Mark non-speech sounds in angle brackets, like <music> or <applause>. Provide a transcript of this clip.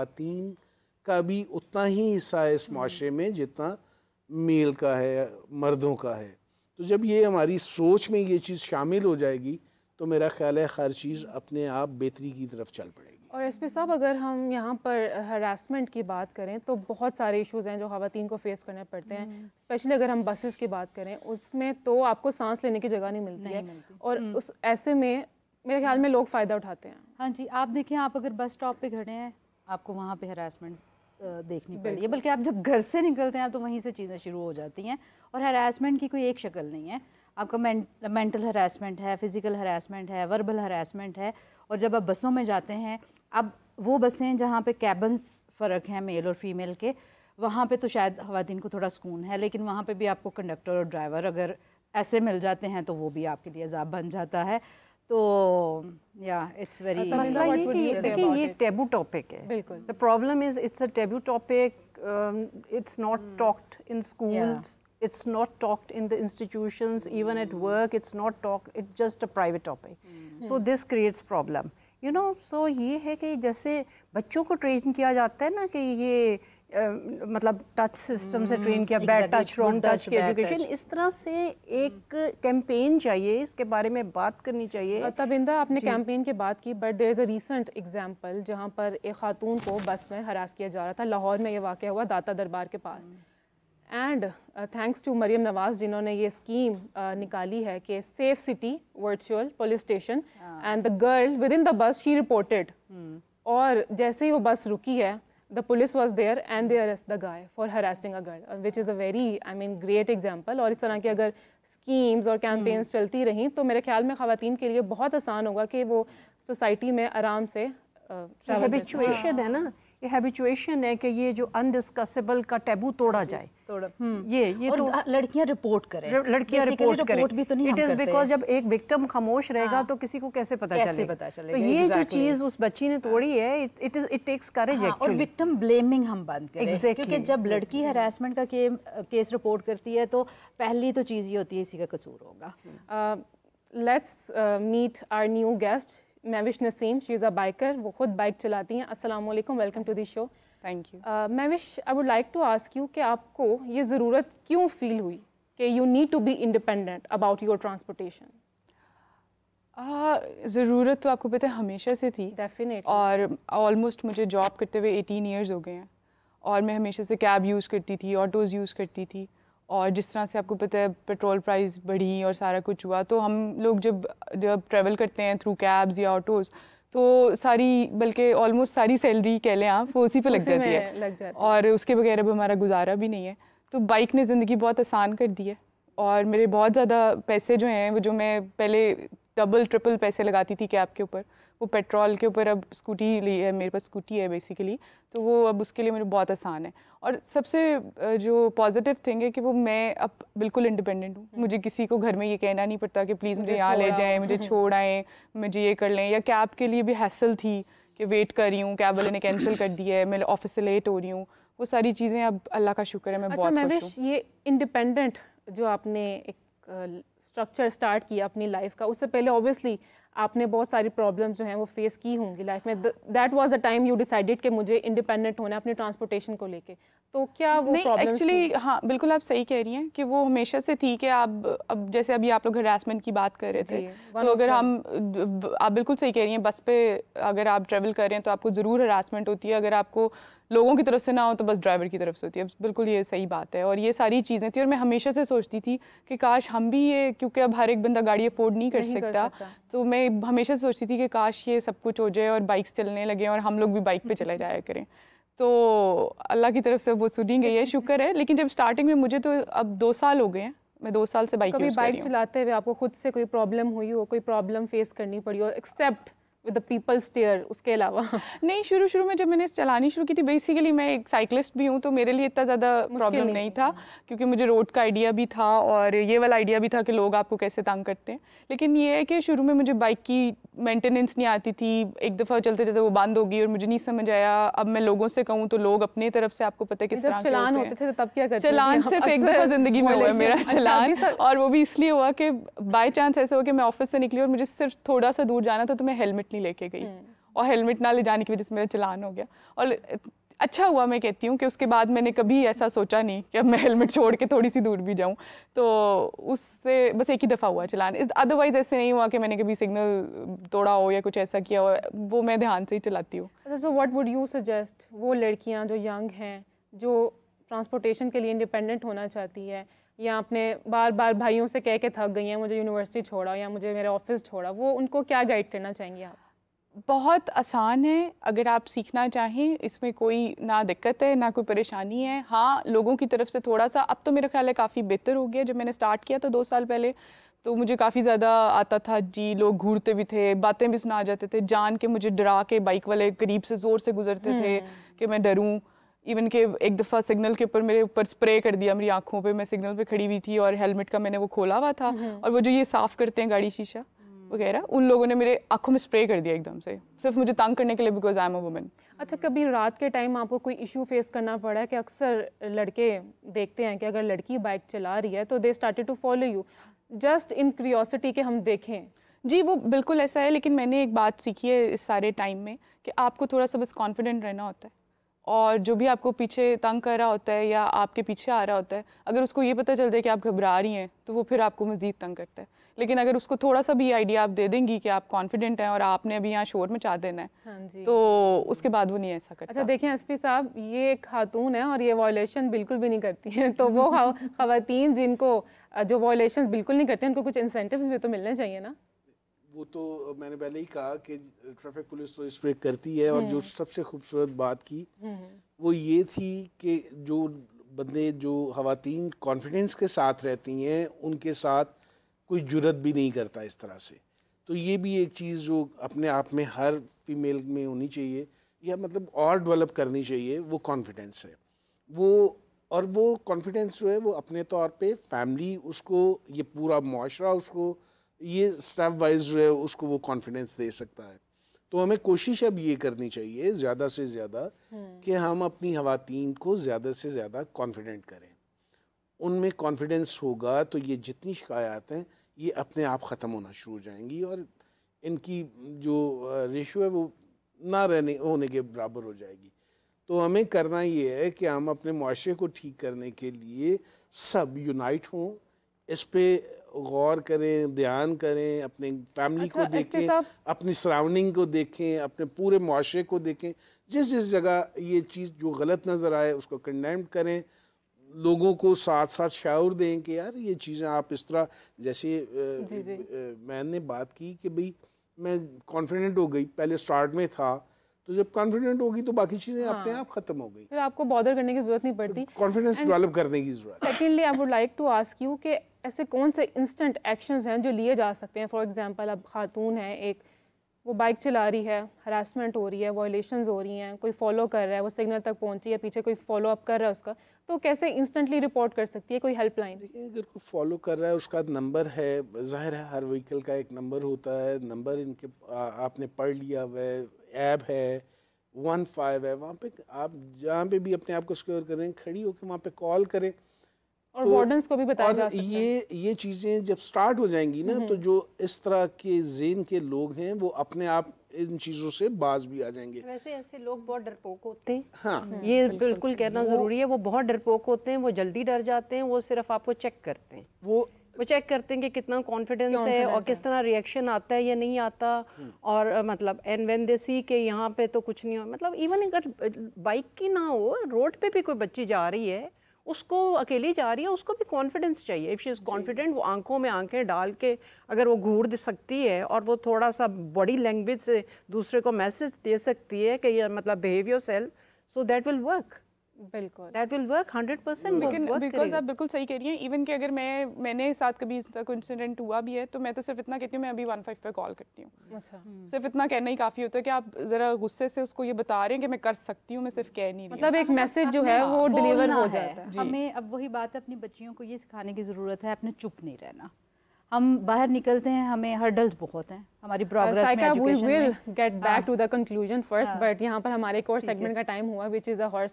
खातन का भी उतना ही हिस्सा है इस हम्म। माशरे में जितना मेल का है मर्दों का है तो जब ये हमारी सोच में ये चीज़ शामिल हो जाएगी तो मेरा ख्याल है हर चीज़ अपने आप बेहतरी की तरफ चल पड़ेगी और एस पी साहब अगर हम यहाँ पर हरासमेंट की बात करें तो बहुत सारे इश्यूज़ हैं जो खातन को फेस करने पड़ते हैं स्पेशली हम्म। अगर हम बसेस की बात करें उसमें तो आपको सांस लेने की जगह नहीं मिलती नहीं है मिलती। और हम्म। उस ऐसे में मेरे ख्याल में लोग फ़ायदा उठाते हैं हाँ जी आप देखें आप अगर बस स्टॉप पर खड़े हैं आपको वहाँ पे हरासमेंट देखनी पड़ी है बल्कि आप जब घर से निकलते हैं तो वहीं से चीज़ें शुरू हो जाती हैं और हरासमेंट की कोई एक शक्ल नहीं है आपका मेंटल हरासमेंट है फिज़िकल हरासमेंट है वर्बल हरासमेंट है और जब आप बसों में जाते हैं अब वो बसें जहाँ पे कैबन्स फ़र्क हैं मेल और फीमेल के वहाँ पे तो शायद खातन को थोड़ा सुकून है लेकिन वहाँ पे भी आपको कंडक्टर और ड्राइवर अगर ऐसे मिल जाते हैं तो वो भी आपके लिए अजाब बन जाता है तो या इट्स वेरी मसला ये कि देखिए ये टेबू टॉपिक है the problem is it's a taboo topic it's not talked in schools it's not talked in the institutions even at work it's not talk it just a private topic so this creates problem you know so ये है कि जैसे बच्चों को train किया जाता है ना कि ये मतलब टच सिस्टम से ट्रेन hmm, किया बैड टच रॉन्ग टच की एजुकेशन इस तरह से एक कैंपेन चाहिए इसके बारे में बात करनी चाहिए तबिंदा आपने कैंपेन की बात की but there is a recent example जहां पर एक खातून को बस में हरास किया जा रहा था लाहौर में ये वाक़ हुआ दाता दरबार के पास and thanks to Maryam Nawaz जिन्होंने ये स्कीम uh, निकाली है कि safe city virtual police station and the girl with in the bus she reported और जैसे ही वो बस रुकी है the police was there and they arrest the guy for harassing a girl, which is a very, I mean, great example. और इस तरह की अगर स्कीम्स और कैंपेन्स चलती रहीं तो मेरे ख्याल में खातन के लिए बहुत आसान होगा कि वो सोसाइटी में आराम से habituation hai na कि हैबिचुएशन है कि ये जो अनडिस्कसेबल का टैबू तोड़ा हाँ जाए ये हम्म। ये तो लड़कियां रिपोर्ट करें लड़कियां रिपोर्ट करें रिपोर्ट भी तो नहीं इट इज बिकॉज जब एक विक्टिम खामोश रहेगा हाँ। तो किसी को कैसे पता कैसे चले पता चलेगा तो ये exactly. जो चीज उस बच्ची ने तोड़ी हाँ। है it is it takes courage और विक्टिम ब्लेमिंग हम बंद करें exactly. क्योंकि जब लड़की हरासमेंट का केस रिपोर्ट करती है तो पहली तो चीज ये होती है इसी का कसूर होगा let's meet our new guest Mahwish Naseem she is a biker वो खुद बाइक चलाती हैं अस्सलाम वालेकुम welcome to this show thank you Mahwish I would like to ask you कि आपको ये ज़रूरत क्यों फील हुई कि you need to be independent about your transportation ज़रूरत तो आपको पता है हमेशा से थी डेफिनेट और ऑलमोस्ट मुझे जॉब करते हुए एटीन ईयर्स हो गए हैं और मैं हमेशा से कैब यूज़ करती थी ऑटोज़ यूज़ करती थी और जिस तरह से आपको पता है पेट्रोल प्राइस बढ़ी और सारा कुछ हुआ तो हम लोग जब जब ट्रैवल करते हैं थ्रू कैब्स या ऑटोज़ तो सारी बल्कि ऑलमोस्ट सारी सैलरी कह लें आप वो उसी पर लग जाती है लग जाती और उसके बगैर अब हमारा गुजारा भी नहीं है तो बाइक ने ज़िंदगी बहुत आसान कर दी है और मेरे बहुत ज़्यादा पैसे जो हैं वो जो मैं पहले डबल ट्रिपल पैसे लगाती थी कैब के ऊपर वो पेट्रोल के ऊपर अब स्कूटी ली है मेरे पास स्कूटी है बेसिकली तो वो अब उसके लिए मेरे बहुत आसान है और सबसे जो पॉजिटिव थिंग है कि वो मैं अब बिल्कुल इंडिपेंडेंट हूँ मुझे किसी को घर में ये कहना नहीं पड़ता कि प्लीज़ मुझे यहाँ ले जाएँ मुझे छोड़ आएँ मुझे ये कर लें या कैब के लिए भी हैसल थी कि वेट कर रही हूँ कैब वाले ने कैंसिल कर दिया है मैं ऑफिस से लेट हो रही हूँ वो सारी चीज़ें अब अल्लाह का शुक्र है मैं अच्छा, बहुत मैं खुश ये इंडिपेंडेंट जो आपने एक स्ट्रक्चर स्टार्ट किया अपनी लाइफ का उससे पहले ऑब्वियसली आपने बहुत सारी प्रॉब्लम जो हैं वो फेस की होंगी लाइफ में that was the time you decided कि मुझे इंडिपेंडेंट होना अपने ट्रांसपोर्टेशन को लेके तो क्या वो नहीं एक्चुअली हाँ बिल्कुल आप सही कह रही हैं कि वो हमेशा से थी कि आप अब जैसे अभी आप लोग हरासमेंट की बात कर रहे थे तो अगर हम आप बिल्कुल सही कह रही हैं बस पे अगर आप ट्रेवल कर रहे हैं तो आपको ज़रूर हरासमेंट होती है अगर आपको लोगों की तरफ से ना हो तो बस ड्राइवर की तरफ से होती है बिल्कुल ये सही बात है और ये सारी चीज़ें थी और मैं हमेशा से सोचती थी कि काश हम भी ये क्योंकि अब हर एक बंदा गाड़ी अफोर्ड नहीं, कर, नहीं सकता, कर सकता तो मैं हमेशा से सोचती थी कि काश ये सब कुछ हो जाए और बाइक्स चलने लगे और हम लोग भी बाइक पर चला जाया करें तो अल्लाह की तरफ से वो सुनी गई है <laughs> शुक्र है लेकिन जब स्टार्टिंग में मुझे तो अब दो साल हो गए हैं मैं दो साल से बाइक कभी बाइक चलाते हुए आपको खुद से कोई प्रॉब्लम हुई हो कोई प्रॉब्लम फेस करनी पड़ी हो except with the people stare उसके अलावा नहीं शुरू शुरू में जब मैंने चलानी शुरू की थी बेसिकली मैं एक साइकिलिस्ट भी हूँ तो मेरे लिए इतना ज़्यादा प्रॉब्लम नहीं, नहीं था क्योंकि मुझे रोड का आइडिया भी था और ये वाला आइडिया भी था कि लोग आपको कैसे तंग करते हैं लेकिन ये है कि शुरू में मुझे बाइक की मेंटेनेंस नहीं आती थी एक दफ़ा चलते चलते वो बंद होगी और मुझे नहीं समझ आया अब मैं लोगों से कहूँ तो लोग अपने तरफ से आपको पता किस तरह चलान होते थे तो तब क्या चलान सिर्फ एक दफ़ा ज़िंदगी में हुआ मेरा चलान और वो भी इसलिए हुआ कि बाई चांस ऐसा हुआ कि मैं ऑफिस से निकली और मुझे सिर्फ थोड़ा सा दूर जाना था तो मैं हेलमेट नहीं लेके गई हम्म। और हेलमेट ना ले जाने की वजह से मेरा चलान हो गया और अच्छा हुआ मैं कहती हूँ कि उसके बाद मैंने कभी ऐसा सोचा नहीं कि अब मैं हेलमेट छोड़ के थोड़ी सी दूर भी जाऊँ तो उससे बस एक ही दफ़ा हुआ चलान अदरवाइज़ ऐसे नहीं हुआ कि मैंने कभी सिग्नल तोड़ा हो या कुछ ऐसा किया हो वो मैं ध्यान से ही चलाती हूँ so what would you suggest वो लड़कियाँ जो यंग हैं जो ट्रांसपोर्टेशन के लिए इंडिपेंडेंट होना चाहती है या अपने बार बार भाइयों से कह के थक गई हैं मुझे यूनिवर्सिटी छोड़ा या मुझे मेरा ऑफिस छोड़ा वो उनको क्या गाइड करना चाहेंगे आप बहुत आसान है अगर आप सीखना चाहें इसमें कोई ना दिक्कत है ना कोई परेशानी है हाँ लोगों की तरफ से थोड़ा सा अब तो मेरा ख्याल है काफ़ी बेहतर हो गया जब मैंने स्टार्ट किया था दो साल पहले तो मुझे काफ़ी ज़्यादा आता था जी लोग घूरते भी थे बातें भी सुना जाते थे जान के मुझे डरा के बाइक वाले करीब से ज़ोर से गुजरते थे हम्म। कि मैं डरूँ इवन के एक दफ़ा सिग्नल के ऊपर मेरे ऊपर स्प्रे कर दिया मेरी आँखों पे मैं सिग्नल पे खड़ी हुई थी और हेलमेट का मैंने वो खोला हुआ था हम्म। और वो जो ये साफ़ करते हैं गाड़ी शीशा वगैरह उन लोगों ने मेरे आंखों में स्प्रे कर दिया एकदम से सिर्फ मुझे तंग करने के लिए because I am a woman अच्छा कभी रात के टाइम आपको कोई इशू फेस करना पड़ा है कि अक्सर लड़के देखते हैं कि अगर लड़की बाइक चला रही है तो they started to follow you just in curiosity के हम देखें जी वो बिल्कुल ऐसा है लेकिन मैंने एक बात सीखी है इस सारे टाइम में कि आपको थोड़ा सा बस कॉन्फिडेंट रहना होता है और जो भी आपको पीछे तंग कर रहा होता है या आपके पीछे आ रहा होता है अगर उसको ये पता चल जाए कि आप घबरा रही हैं तो वो फिर आपको मज़ीद तंग करता है लेकिन अगर उसको थोड़ा सा भी आइडिया आप दे देंगी कि आप कॉन्फिडेंट हैं और आपने अभी यहाँ शोर मचा देना है हाँ तो उसके बाद वो नहीं ऐसा करता अच्छा देखें एस साहब ये एक खातून है और ये वॉयलेशन बिल्कुल भी नहीं करती है <laughs> तो वो खातन जिनको जो वॉयलेशन बिल्कुल नहीं करते उनको कुछ इंसेंटिव भी तो मिलने चाहिए ना वो तो मैंने पहले ही कहा कि ट्रैफिक पुलिस तो इस पर करती है और जो हम्म। सबसे खूबसूरत बात की हम्म, हम्म। वो ये थी कि जो बंदे जो खातन कॉन्फिडेंस के साथ रहती हैं उनके साथ कोई जुरत भी नहीं करता इस तरह से तो ये भी एक चीज़ जो अपने आप में हर फीमेल में होनी चाहिए या मतलब और डेवलप करनी चाहिए वो कॉन्फिडेंस है वो और वो कॉन्फिडेंस जो है वो अपने तौर पे फैमिली उसको ये पूरा माशरा उसको ये स्टेप वाइज जो है उसको वो कॉन्फिडेंस दे सकता है तो हमें कोशिश अब ये करनी चाहिए ज़्यादा से ज़्यादा हम्म। कि हम अपनी खातन को ज़्यादा से ज़्यादा कॉन्फिडेंट करें उनमें कॉन्फिडेंस होगा तो ये जितनी शिकायत हैं ये अपने आप ख़त्म होना शुरू हो जाएंगी और इनकी जो रेशो है वो ना रहने होने के बराबर हो जाएगी तो हमें करना ये है कि हम अपने माशरे को ठीक करने के लिए सब यूनाइट हों इस पर गौर करें ध्यान करें अपने फैमिली अच्छा, को देखें अपनी सराउंडिंग को देखें अपने पूरे माशरे को देखें जिस जिस जगह ये चीज़ जो गलत नज़र आए उसको कंडेम करें लोगों को साथ साथ शावर दें कि यार ये चीज़ें आप इस तरह जैसे जी मैन ने बात की कि भाई मैं कॉन्फिडेंट हो गई पहले स्टार्ट में था तो जब कॉन्फिडेंट होगी तो बाकी चीजें हाँ। अपने आप खत्म हो गई फिर आपको बॉदर करने की जरूरत नहीं पड़ती कॉन्फिडेंस तो डेवलप करने की जरूरत secondly I would like to ask you कि ऐसे कौन से इंस्टेंट एक्शंस हैं जो लिए जा सकते हैं फॉर एग्जांपल अब खातून है एक वो बाइक चला रही है हरासमेंट हो रही है वॉयलेशन हो रही हैं कोई फॉलो कर रहा है वो सिग्नल तक पहुंची है पीछे कोई फॉलो अप कर रहा है उसका तो कैसे इंस्टेंटली रिपोर्ट कर सकती है कोई हेल्पलाइन देखिए अगर कोई फॉलो कर रहा है उसका नंबर है जाहिर है हर व्हीकल का एक नंबर होता है नंबर इनके आ, आपने पढ़ लिया हुआ है ऐप है वन फाइव है वहाँ पे आप जहाँ पे भी अपने आप को सिक्योर करें खड़ी होकर वहाँ पे कॉल करें और वार्डन तो को भी बताया जा सकता ये ये चीज़ें जब स्टार्ट हो जाएंगी ना तो जो इस तरह के जेन के लोग हैं वो अपने आप इन चीज़ों से बाज भी आ जाएंगे वैसे ऐसे लोग बहुत डरपोक होते हैं हाँ हम्म, ये बिल्कुल कहना ज़रूरी है वो बहुत डरपोक होते हैं वो जल्दी डर जाते हैं वो सिर्फ आपको चेक करते हैं वो वो चेक करते हैं कि कितना कॉन्फिडेंस है और किस तरह रिएक्शन आता है या नहीं आता हम्म। और मतलब एन वेन सी के यहाँ पे तो कुछ नहीं हो मतलब इवन अगर बाइक की ना हो रोड पे भी कोई बच्ची जा रही है उसको अकेली जा रही है उसको भी कॉन्फिडेंस चाहिए इफ़ शी इज़ कॉन्फिडेंट वो आंखों में आंखें डाल के अगर वो घूर दे सकती है और वो थोड़ा सा बॉडी लैंग्वेज से दूसरे को मैसेज दे सकती है कि ये मतलब behaviour self so that will work बिल्कुल दैट विल वर्क 100 परसेंट लेकिन बिकॉज आप बिल्कुल सही कह रही हैं इवन कि अगर मैं मैंने साथ कभी इस तरह इंसिडेंट हुआ भी है तो मैं तो सिर्फ इतना कहती हूँ मैं अभी 15 पे कॉल करती हूँ अच्छा hmm। सिर्फ इतना कहना ही काफ़ी होता है कि आप ज़रा गुस्से से उसको ये बता रहे हैं कि मैं कर सकती हूँ मैं सिर्फ कह नहीं मतलब एक मैसेज जो है वो डिलीवर हो जाता है हमें अब वही बात है अपनी बच्चियों को ये सिखाने की ज़रूरत है अपने चुप नहीं रहना हम बाहर निकलते हैं हमें हर्डल्स बहुत हैं हमारी प्रोग्रेस में education we will get back to the conclusion first but यहाँ पर हमारे एक और सेगमेंट का टाइम हुआ विच इज़ अ हॉर्स